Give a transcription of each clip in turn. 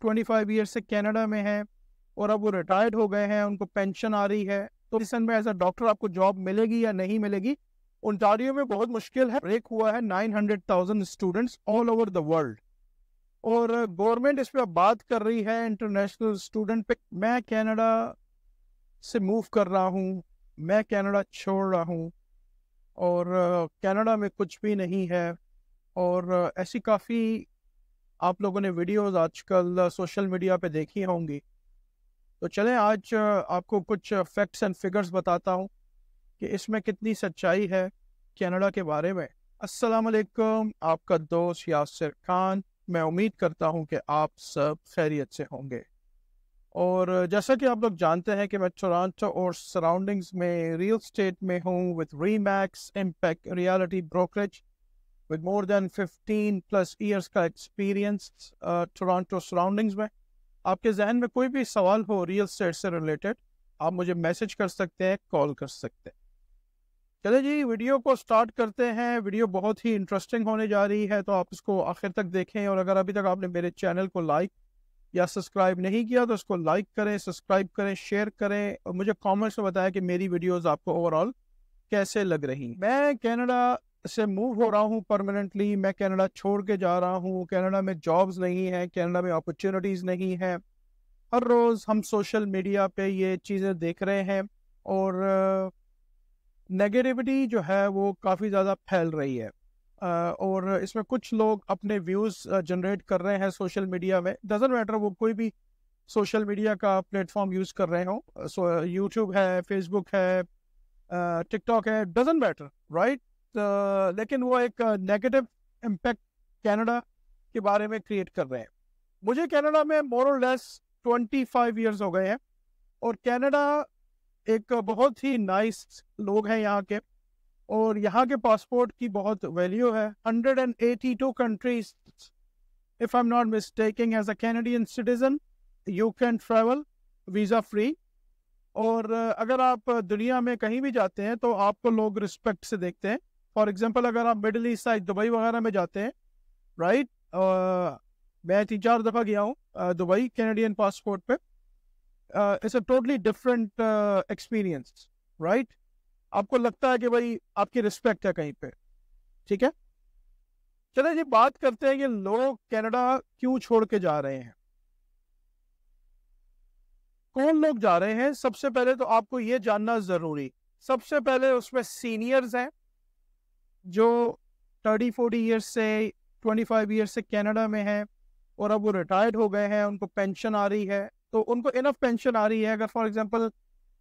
Twenty five years से Canada में हैं और अब वो रिटायर्ड हो गए हैं उनको पेंशन आ रही है तो में एज अ डॉक्टर आपको जॉब मिलेगी या नहीं मिलेगी उनतारियों में बहुत मुश्किल है ब्रेक हुआ है nine hundred thousand students all over the world और गवर्नमेंट इस पर बात कर रही है इंटरनेशनल स्टूडेंट पे मैं कनाडा से मूव कर रहा हूँ मैं कनाडा छोड़ रहा हूँ और कनाडा में कुछ भी नहीं है और ऐसी काफ़ी आप लोगों ने वीडियोस आजकल सोशल मीडिया पे देखी होंगी तो चलें आज आपको कुछ फैक्ट्स एंड फिगर्स बताता हूँ कि इसमें कितनी सच्चाई है कनाडा के बारे में अस्सलाम वालेकुम आपका दोस्त यासिर खान मैं उम्मीद करता हूँ कि आप सब खैरियत से होंगे और जैसा कि आप लोग जानते हैं कि मैं टोरंटो और सराउंडिंग्स में रियल स्टेट में हूँ with Remax Impact Realty brokerage with more than 15 plus years का एक्सपीरियंस टोरंटो सराउंडिंग्स में आपके जहन में कोई भी सवाल हो रियल स्टेट से रिलेटेड आप मुझे मैसेज कर सकते हैं कॉल कर सकते हैं चले जी वीडियो को स्टार्ट करते हैं वीडियो बहुत ही इंटरेस्टिंग होने जा रही है तो आप इसको आखिर तक देखें और अगर अभी तक आपने मेरे चैनल को लाइक या सब्सक्राइब नहीं किया तो उसको लाइक करें सब्सक्राइब करें शेयर करें और मुझे कमेंट्स में बताएं कि मेरी वीडियोस आपको ओवरऑल कैसे लग रही मैं कनाडा से मूव हो रहा हूँ परमानेंटली मैं कनाडा छोड़ के जा रहा हूँ कनाडा में जॉब्स नहीं है कनाडा में अपॉर्चुनिटीज़ नहीं है हर रोज़ हम सोशल मीडिया पे ये चीज़ें देख रहे हैं और नेगेटिविटी जो है वो काफ़ी ज़्यादा फैल रही है और इसमें कुछ लोग अपने व्यूज़ जनरेट कर रहे हैं सोशल मीडिया में डजेंट मैटर वो कोई भी सोशल मीडिया का प्लेटफॉर्म यूज़ कर रहे हो सो यूट्यूब है फेसबुक है टिकटॉक है डजेंट मैटर राइट लेकिन वो एक नेगेटिव इम्पैक्ट कनाडा के बारे में क्रिएट कर रहे हैं मुझे कनाडा में more less twenty five years हो गए हैं और कनाडा एक बहुत ही नाइस लोग हैं यहाँ के और यहाँ के पासपोर्ट की बहुत वैल्यू है hundred and eighty two countries if I am not mistaking as a Canadian citizen you can travel visa free और अगर आप दुनिया में कहीं भी जाते हैं तो आपको लोग रिस्पेक्ट से देखते हैं फॉर एग्जाम्पल अगर आप मिडल ईस्ट साइड दुबई वगैरह में जाते हैं राइट मैं तीन चार दफ़ा गया हूँ दुबई कैनेडियन पासपोर्ट पे it's a totally different experience right आपको लगता है कि भाई आपकी रिस्पेक्ट है कहीं पे ठीक है चले जी बात करते हैं कि लोग कनाडा क्यों छोड़ के जा रहे हैं कौन लोग जा रहे हैं सबसे पहले तो आपको ये जानना जरूरी सबसे पहले उसमें सीनियर्स हैं जो थर्टी फोर्टी ईयर्स से ट्वेंटी फाइव ईयर्स से कनाडा में है और अब वो रिटायर्ड हो गए हैं उनको पेंशन आ रही है तो उनको इनफ पेंशन आ रही है अगर फॉर एग्जांपल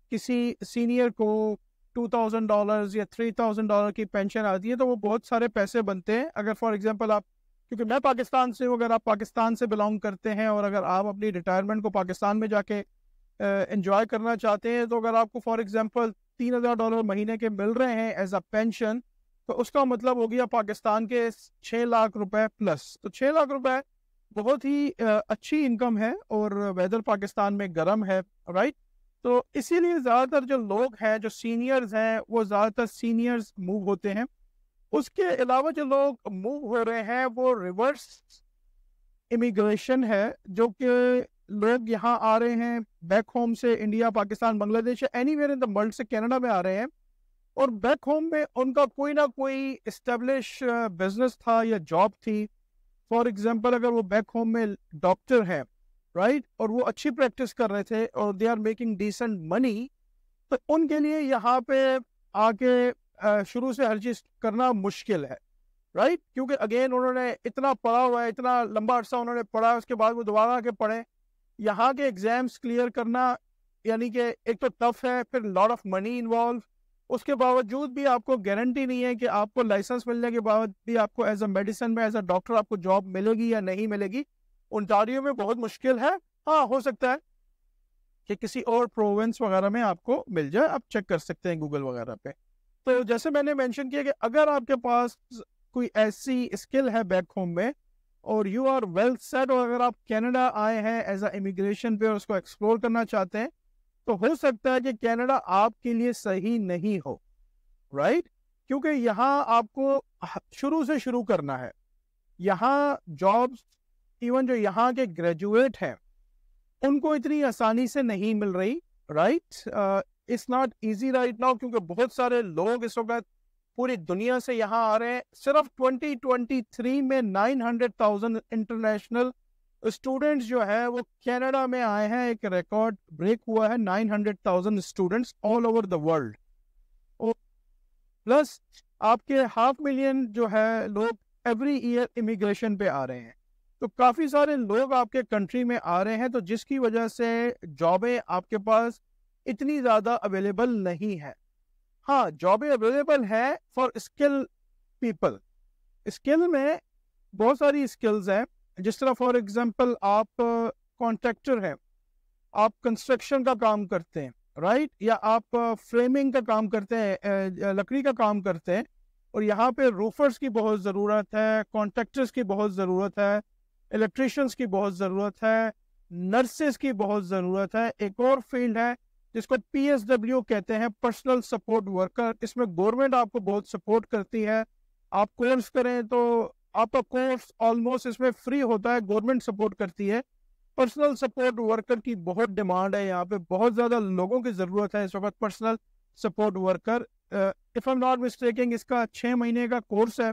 किसी सीनियर को टू थाउजेंड डॉलर या थ्री थाउजेंड डॉलर की पेंशन आती है तो वो बहुत सारे पैसे बनते हैं अगर फॉर एग्जांपल आप क्योंकि मैं पाकिस्तान से हूँ अगर आप पाकिस्तान से बिलोंग करते हैं और अगर आप अपनी रिटायरमेंट को पाकिस्तान में जाके इन्जॉय करना चाहते हैं तो अगर आपको फॉर एग्ज़ाम्पल तीन हज़ार डॉलर महीने के मिल रहे हैं एज अ पेंशन तो उसका मतलब हो गया पाकिस्तान के छः लाख रुपए प्लस तो छः लाख रुपए बहुत ही अच्छी इनकम है और वेदर पाकिस्तान में गर्म है राइट तो इसीलिए ज़्यादातर जो लोग हैं जो सीनियर्स हैं वो ज़्यादातर सीनियर्स मूव होते हैं उसके अलावा जो लोग मूव हो रहे हैं वो रिवर्स इमिग्रेशन है जो कि लोग यहाँ आ रहे हैं बैक होम से India Pakistan Bangladesh anywhere in the world से कनाडा में आ रहे हैं और बैक होम में उनका कोई ना कोई इस्टेब्लिश बिजनेस uh, था या जॉब थी फॉर एग्ज़ाम्पल अगर वो बैक होम में डॉक्टर हैं राइट और वो अच्छी प्रैक्टिस कर रहे थे और they are making decent money तो उनके लिए यहाँ पे आके uh, शुरू से हर चीज़ करना मुश्किल है राइट क्योंकि अगेन उन्होंने इतना पढ़ा हुआ है इतना लंबा अर्सा उन्होंने पढ़ा उसके बाद वो दोबारा आके पढ़े यहाँ के एग्ज़ाम्स क्लियर करना यानी कि एक तो टफ है फिर लॉट ऑफ मनी इन्वॉल्व उसके बावजूद भी आपको गारंटी नहीं है कि आपको लाइसेंस मिलने के बाद भी आपको एज अ मेडिसिन में एज अ डॉक्टर आपको जॉब मिलेगी या नहीं मिलेगी उनटारियों में बहुत मुश्किल है हाँ हो सकता है कि किसी और प्रोवेंस वगैरह में आपको मिल जाए आप चेक कर सकते हैं गूगल वगैरह पे तो जैसे मैंने मेंशन किया कि अगर आपके पास कोई ऐसी स्किल है बैक होम में और यू आर वेल सेट और अगर आप कनाडा आए हैं एज अ इमिग्रेशन पे और उसको एक्सप्लोर करना चाहते हैं तो हो सकता है कि कनाडा आपके लिए सही नहीं हो राइट क्योंकि यहाँ आपको शुरू से शुरू करना है यहाँ जॉब्स इवन जो यहाँ के ग्रेजुएट हैं उनको इतनी आसानी से नहीं मिल रही right it's not easy right now क्योंकि बहुत सारे लोग इस वक्त पूरी दुनिया से यहाँ आ रहे हैं सिर्फ 2023 में 900,000 इंटरनेशनल स्टूडेंट्स जो है वो कनाडा में आए हैं एक रिकॉर्ड ब्रेक हुआ है 900,000 students all over the world plus आपके हाफ मिलियन जो है लोग एवरी ईयर इमिग्रेशन पे आ रहे हैं तो काफ़ी सारे लोग आपके कंट्री में आ रहे हैं तो जिसकी वजह से जॉबें आपके पास इतनी ज़्यादा अवेलेबल नहीं है हाँ जॉबें अवेलेबल है फॉर स्किल पीपल स्किल में बहुत सारी स्किल्स हैं जिस तरह फॉर एग्जांपल आप कॉन्ट्रैक्टर हैं आप कंस्ट्रक्शन का काम करते हैं राइट या आप फ्रेमिंग का काम करते हैं लकड़ी का काम करते हैं और यहाँ पे रूफर्स की बहुत ज़रूरत है कॉन्ट्रेक्टर्स की बहुत ज़रूरत है इलेक्ट्रिशंस की बहुत ज़रूरत है नर्सेस की बहुत ज़रूरत है एक और फील्ड है जिसको पी कहते हैं पर्सनल सपोर्ट वर्कर इसमें गवर्नमेंट आपको बहुत सपोर्ट करती है आप कोर्स करें तो आपका कोर्स ऑलमोस्ट इसमें फ्री होता है गवर्नमेंट सपोर्ट करती है पर्सनल सपोर्ट वर्कर की बहुत डिमांड है यहाँ पे बहुत ज़्यादा लोगों की ज़रूरत है इस वक्त personal support worker if am not mistaking इसका छः महीने का कोर्स है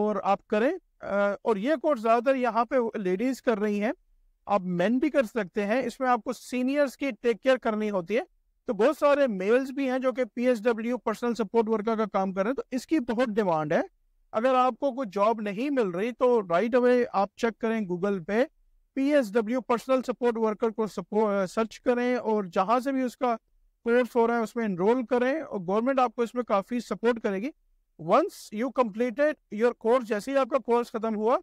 और आप करें uh, और ये कोर्स ज़्यादातर यहाँ पे लेडीज़ कर रही हैं आप मेन भी कर सकते हैं इसमें आपको सीनियर्स की टेक केयर करनी होती है तो बहुत सारे मेल्स भी हैं जो कि पी पर्सनल सपोर्ट वर्कर का काम कर रहे हैं तो इसकी बहुत डिमांड है अगर आपको कोई जॉब नहीं मिल रही तो राइट अवे आप चेक करें गूगल पे P S W personal support worker को सपोर्ट सर्च करें और जहाँ से भी उसका कोर्स हो रहा है उसमें इनरोल करें और गवर्नमेंट आपको इसमें काफ़ी सपोर्ट करेगी once you completed your course जैसे ही आपका कोर्स खत्म हुआ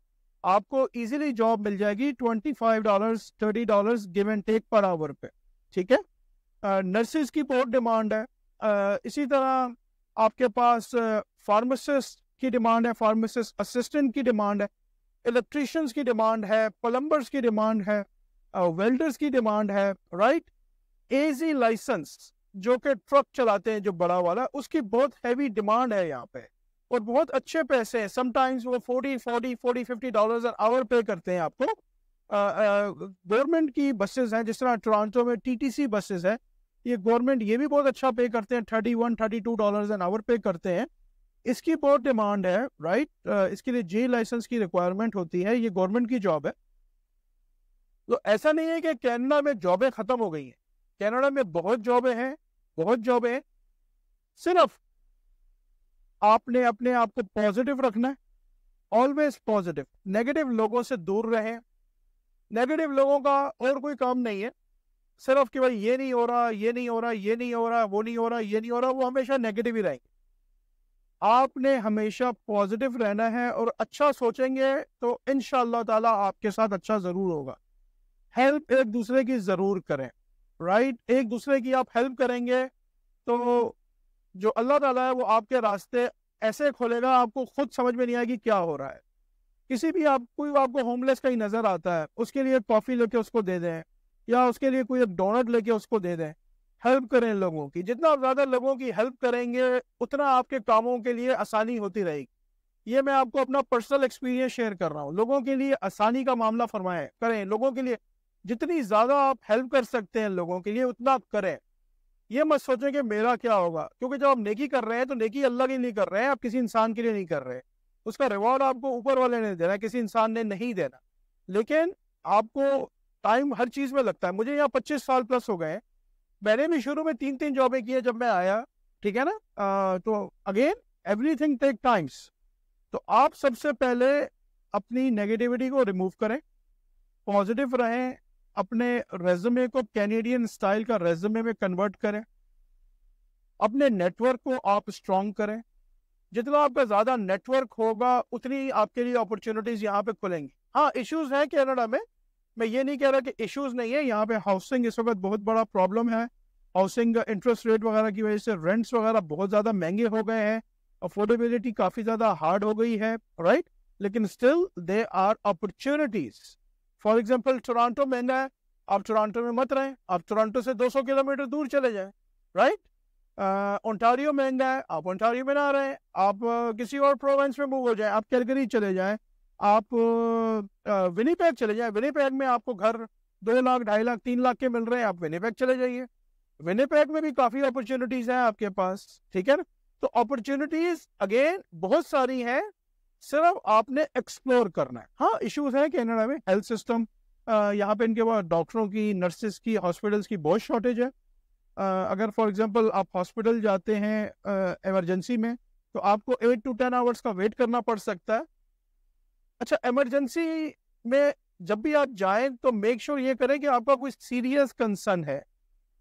आपको इजीली जॉब मिल जाएगी twenty five dollar thirty dollar give and take per hour पे ठीक है नर्सिस की बहुत डिमांड है uh, इसी तरह आपके पास फार्मासिस्ट की डिमांड है फार्मासिस्ट असिस्टेंट की डिमांड है इलेक्ट्रिशियंस की डिमांड है प्लम्बर्स की डिमांड है वेल्डर्स uh, की डिमांड है राइट एजी लाइसेंस जो कि ट्रक चलाते हैं जो बड़ा वाला उसकी बहुत हैवी डिमांड है यहाँ पे और बहुत अच्छे पैसे हैं समटाइम्स वो forty forty forty fifty dollar hour pay करते हैं आपको गवर्नमेंट uh, uh, की बसेस हैं जिस तरह टोरंटो में टीटीसी बसेस है ये गवर्नमेंट ये भी बहुत अच्छा पे करते हैं thirty one thirty two dollar an hour pay करते हैं इसकी बहुत डिमांड है राइट right? इसके लिए जे लाइसेंस की रिक्वायरमेंट होती है ये गवर्नमेंट की जॉब है तो ऐसा नहीं है कि कैनेडा में जॉबें खत्म हो गई हैं कैनेडा में बहुत जॉबें हैं बहुत जॉबें हैं सिर्फ आपने अपने आप को पॉजिटिव रखना है ऑलवेज पॉजिटिव नेगेटिव लोगों से दूर रहे नेगेटिव लोगों का और कोई काम नहीं है सिर्फ कि भाई ये नहीं हो रहा ये नहीं हो रहा ये नहीं हो रहा वो नहीं हो रहा ये नहीं हो रहा वो हमेशा नेगेटिव ही रहेंगे आपने हमेशा पॉजिटिव रहना है और अच्छा सोचेंगे तो इन ताला आपके साथ अच्छा ज़रूर होगा हेल्प एक दूसरे की ज़रूर करें राइट right? एक दूसरे की आप हेल्प करेंगे तो जो अल्लाह ताला है वो आपके रास्ते ऐसे खोलेगा आपको खुद समझ में नहीं आएगी क्या हो रहा है किसी भी आप कोई आपको होमलेस कहीं नज़र आता है उसके लिए कॉफ़ी लेके उसको दे दें या उसके लिए कोई डोनट लेके उसको दे दें हेल्प करें लोगों की जितना आप ज़्यादा लोगों की हेल्प करेंगे उतना आपके कामों के लिए आसानी होती रहेगी ये मैं आपको अपना पर्सनल एक्सपीरियंस शेयर कर रहा हूँ लोगों के लिए आसानी का मामला फरमाएं करें लोगों के लिए जितनी ज़्यादा आप हेल्प कर सकते हैं लोगों के लिए उतना आप करें ये मत सोचें कि मेरा क्या होगा क्योंकि जब आप नेकी कर रहे हैं तो नेकी अल्लाह के लिए कर रहे हैं आप किसी इंसान के लिए नहीं कर रहे उसका रिवॉर्ड आपको ऊपर वाले ने देना किसी इंसान ने नहीं देना लेकिन आपको टाइम हर चीज़ में लगता है मुझे यहाँ पच्चीस साल प्लस हो गए मैंने भी शुरू में तीन तीन जॉबें की जब मैं आया ठीक है ना आ, तो अगेन एवरीथिंग टेक टाइम्स तो आप सबसे पहले अपनी नेगेटिविटी को रिमूव करें पॉजिटिव रहें अपने रेजमे को कैनेडियन स्टाइल का रेजमे में कन्वर्ट करें अपने नेटवर्क को आप स्ट्रॉन्ग करें जितना आपका ज़्यादा नेटवर्क होगा उतनी आपके लिए अपॉर्चुनिटीज़ यहाँ पे खुलेंगी हाँ इश्यूज हैं कैनेडा में मैं ये नहीं कह रहा कि इश्यूज नहीं है यहाँ पे हाउसिंग इस वक्त बहुत बड़ा प्रॉब्लम है हाउसिंग इंटरेस्ट रेट वगैरह की वजह से रेंट्स वगैरह बहुत ज़्यादा महंगे हो गए हैं अफोर्डेबिलिटी काफ़ी ज़्यादा हार्ड हो गई है राइट लेकिन still they are opportunities for example Toronto महंगा है आप टोरंटो में मत रहें आप टोरंटो से 200 किलोमीटर दूर चले जाएं राइट ओंटारियो महंगा है आप ओंटारियो में ना रहें आप uh, किसी और प्रोवेंस में मूव हो जाएं आप कैलगरी चले जाएं आप विनीपैग चले जाएं विनीपैग में आपको घर दो लाख ढाई लाख तीन लाख के मिल रहे हैं आप विनीपैग चले जाइए विनिपैग में भी काफी अपॉर्चुनिटीज हैं आपके पास ठीक है ना तो अपॉर्चुनिटीज अगेन बहुत सारी हैं सिर्फ आपने एक्सप्लोर करना है हाँ इश्यूज है कैनेडा में हेल्थ सिस्टम यहाँ पे इनके पास डॉक्टरों की नर्सेस की हॉस्पिटल्स की बहुत शॉर्टेज है आ, अगर फॉर एग्जांपल आप हॉस्पिटल जाते हैं इमरजेंसी में तो आपको एट टू टेन आवर्स का वेट करना पड़ सकता है अच्छा इमरजेंसी में जब भी आप जाएं तो मेक श्योर sure ये करें कि आपका कोई सीरियस कंसर्न है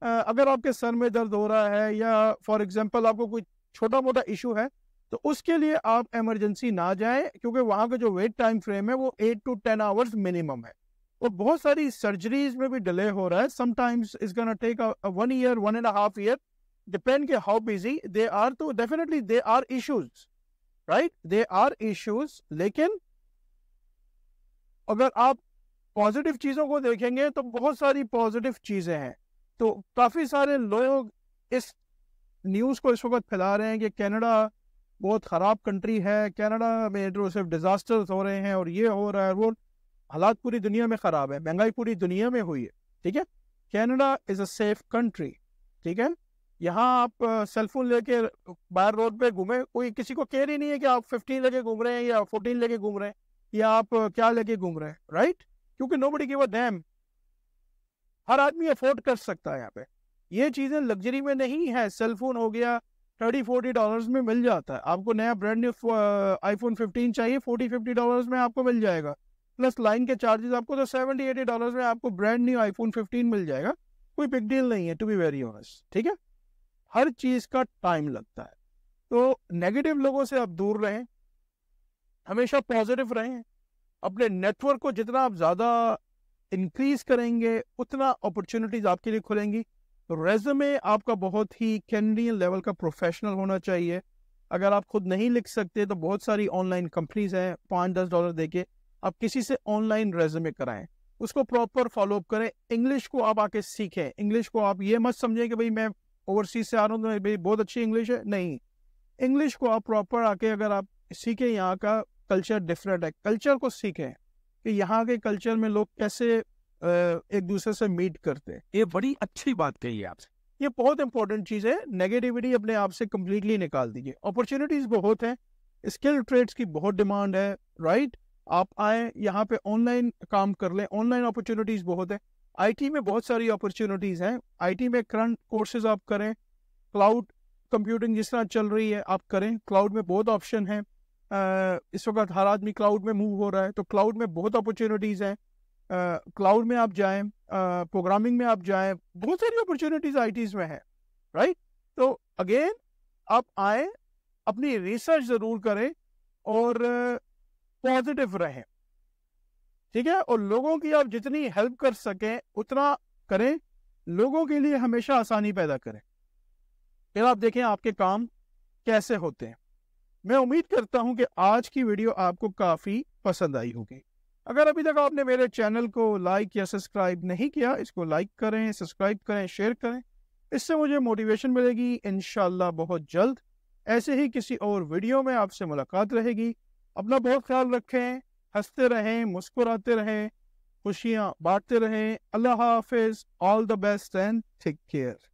अगर आपके सर में दर्द हो रहा है या फॉर एग्जाम्पल आपको कोई छोटा मोटा इशू है तो उसके लिए आप इमरजेंसी ना जाए क्योंकि वहाँ का जो वेट टाइम फ्रेम है वो eight to ten hours minimum है और बहुत सारी सर्जरीज में भी डिले हो रहा है sometimes is gonna take one year one and half year depend के हाउ बिजी दे आर तो definitely they are issues right they are issues लेकिन अगर आप पॉजिटिव चीज़ों को देखेंगे तो बहुत सारी पॉजिटिव चीज़ें हैं तो काफ़ी सारे लोग इस न्यूज़ को इस वक्त फैला रहे हैं कि कनाडा बहुत ख़राब कंट्री है कनाडा में जो सिर्फ डिज़ास्टर्स हो रहे हैं और ये हो रहा है वो हालात पूरी दुनिया में ख़राब है महंगाई पूरी दुनिया में हुई है ठीक है Canada is a safe country ठीक है यहाँ आप सेलफोन लेके बाहर रोड पे घूमें कोई किसी को केयर ही नहीं है कि आप फिफ्टीन लेके घूम रहे हैं या फोर्टीन लेके घूम रहे हैं या आप क्या लेके घूम रहे हैं राइट क्योंकि nobody give a damn हर आदमी अफोर्ड कर सकता है यहाँ पे ये चीज़ें लग्जरी में नहीं है सेलफोन हो गया थर्टी फोर्टी डॉलर में मिल जाता है आपको नया ब्रांड न्यू आईफोन फिफ्टीन चाहिए फोर्टी फिफ्टी डॉलर में आपको मिल जाएगा प्लस लाइन के चार्जेस आपको तो सेवेंटी एटी डॉलर में आपको ब्रांड न्यू आईफोन फिफ्टीन मिल जाएगा कोई बिग डील नहीं है टू बी वेरी ऑनेस्ट ठीक है हर चीज़ का टाइम लगता है तो नेगेटिव लोगों से आप दूर रहें हमेशा पॉजिटिव रहें अपने नेटवर्क को जितना आप ज़्यादा इंक्रीज करेंगे उतना अपॉर्चुनिटीज आपके लिए खुलेंगी तो रेजमे आपका बहुत ही कैनेडियन लेवल का प्रोफेशनल होना चाहिए अगर आप खुद नहीं लिख सकते तो बहुत सारी ऑनलाइन कंपनीज हैं पाँच दस डॉलर के आप किसी से ऑनलाइन रेजमे कराएं उसको प्रॉपर फॉलोअप करें इंग्लिश को आप आके सीखें इंग्लिश को आप ये मत समझें कि भाई मैं ओवरसीज से आ रहा हूँ तो भाई बहुत अच्छी इंग्लिश है नहीं इंग्लिश को आप प्रॉपर आके अगर आप सीखें यहाँ का कल्चर डिफरेंट है कल्चर को सीखें कि यहाँ के कल्चर में लोग कैसे एक दूसरे से मीट करते हैं ये बड़ी अच्छी बात कही है आपसे ये बहुत इंपॉर्टेंट चीज़ है नेगेटिविटी अपने आप से कम्प्लीटली निकाल दीजिए अपॉर्चुनिटीज़ बहुत हैं स्किल ट्रेड्स की बहुत डिमांड है राइट आप आए यहाँ पे ऑनलाइन काम कर लें ऑनलाइन अपॉर्चुनिटीज़ बहुत है आईटी में बहुत सारी अपॉर्चुनिटीज़ हैं आईटी में करंट कोर्सेज आप करें क्लाउड कंप्यूटिंग जिस तरह चल रही है आप करें क्लाउड में बहुत ऑप्शन है इस वक्त हर आदमी क्लाउड में मूव हो रहा है तो क्लाउड में बहुत अपॉर्चुनिटीज़ हैं क्लाउड में आप जाएं प्रोग्रामिंग में आप जाएं बहुत सारी अपॉर्चुनिटीज़ आई में है राइट तो अगेन आप आए अपनी रिसर्च ज़रूर करें और पॉजिटिव रहें ठीक है और लोगों की आप जितनी हेल्प कर सकें उतना करें लोगों के लिए हमेशा आसानी पैदा करें फिर आप देखें आपके काम कैसे होते हैं मैं उम्मीद करता हूं कि आज की वीडियो आपको काफ़ी पसंद आई होगी अगर अभी तक आपने मेरे चैनल को लाइक या सब्सक्राइब नहीं किया इसको लाइक करें सब्सक्राइब करें शेयर करें इससे मुझे मोटिवेशन मिलेगी इन बहुत जल्द ऐसे ही किसी और वीडियो में आपसे मुलाकात रहेगी अपना बहुत ख्याल रखें हंसते रहें मुस्कुराते रहें खुशियाँ बांटते रहें अल्लाह हाफिज़ all the best and take care